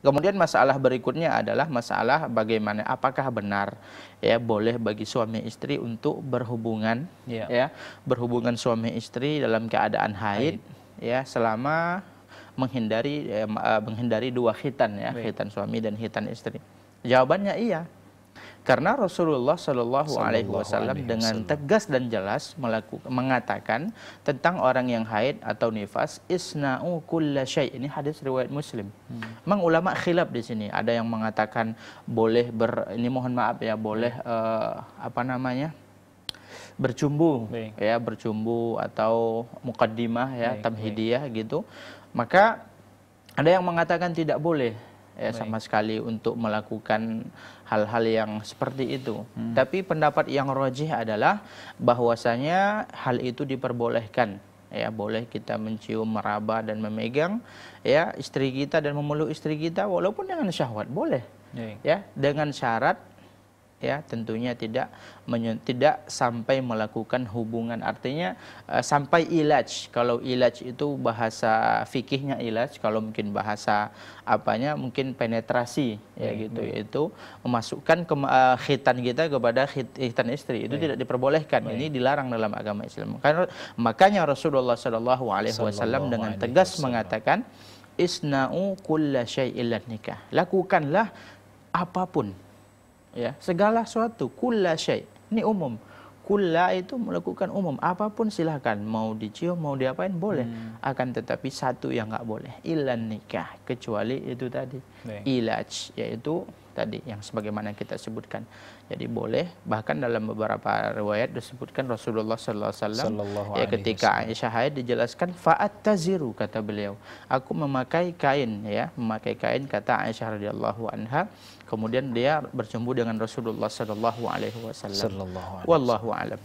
Kemudian masalah berikutnya adalah masalah bagaimana apakah benar ya boleh bagi suami istri untuk berhubungan yeah. ya berhubungan suami istri dalam keadaan haid, haid. ya selama menghindari eh, menghindari dua khitan ya Baik. khitan suami dan khitan istri. Jawabannya iya. Karena Rasulullah Shallallahu Alaihi Wasallam dengan tegas dan jelas melaku, mengatakan tentang orang yang haid atau nifas isna'u kulla syai. Ini hadis riwayat Muslim. Hmm. Memang ulama khilaf di sini. Ada yang mengatakan boleh ber ini mohon maaf ya, boleh uh, apa namanya? bercumbu Baik. ya, bercumbu atau mukaddimah ya, Baik. tamhidiyah Baik. gitu. Maka ada yang mengatakan tidak boleh ya sama sekali untuk melakukan hal-hal yang seperti itu. Hmm. Tapi pendapat yang rojih adalah bahwasanya hal itu diperbolehkan ya boleh kita mencium meraba dan memegang ya istri kita dan memeluk istri kita walaupun dengan syahwat boleh ya dengan syarat ya tentunya tidak tidak sampai melakukan hubungan artinya uh, sampai ilaj kalau ilaj itu bahasa fikihnya ilaj kalau mungkin bahasa apanya mungkin penetrasi ya, ya gitu ya. itu memasukkan ke, uh, khitan kita kepada khit, khitan istri itu ya. tidak diperbolehkan ya. ini iya. dilarang dalam agama Islam karena makanya Rasulullah Shallallahu Alaihi Wasallam dengan tegas mengatakan isna'u kulla syai'illan nikah lakukanlah apapun ya segala sesuatu kulla syai ini umum kulla itu melakukan umum apapun silahkan mau dicium mau diapain boleh hmm. akan tetapi satu yang nggak boleh ilan nikah kecuali itu tadi Baik. ilaj yaitu tadi yang sebagaimana kita sebutkan. Jadi boleh bahkan dalam beberapa riwayat disebutkan Rasulullah sallallahu alaihi wasallam ya ketika Aisyah haid dijelaskan fa'at taziru kata beliau. Aku memakai kain ya, memakai kain kata Aisyah radhiyallahu anha. Kemudian dia bercumbu dengan Rasulullah sallallahu alaihi wasallam. Wallahu alam.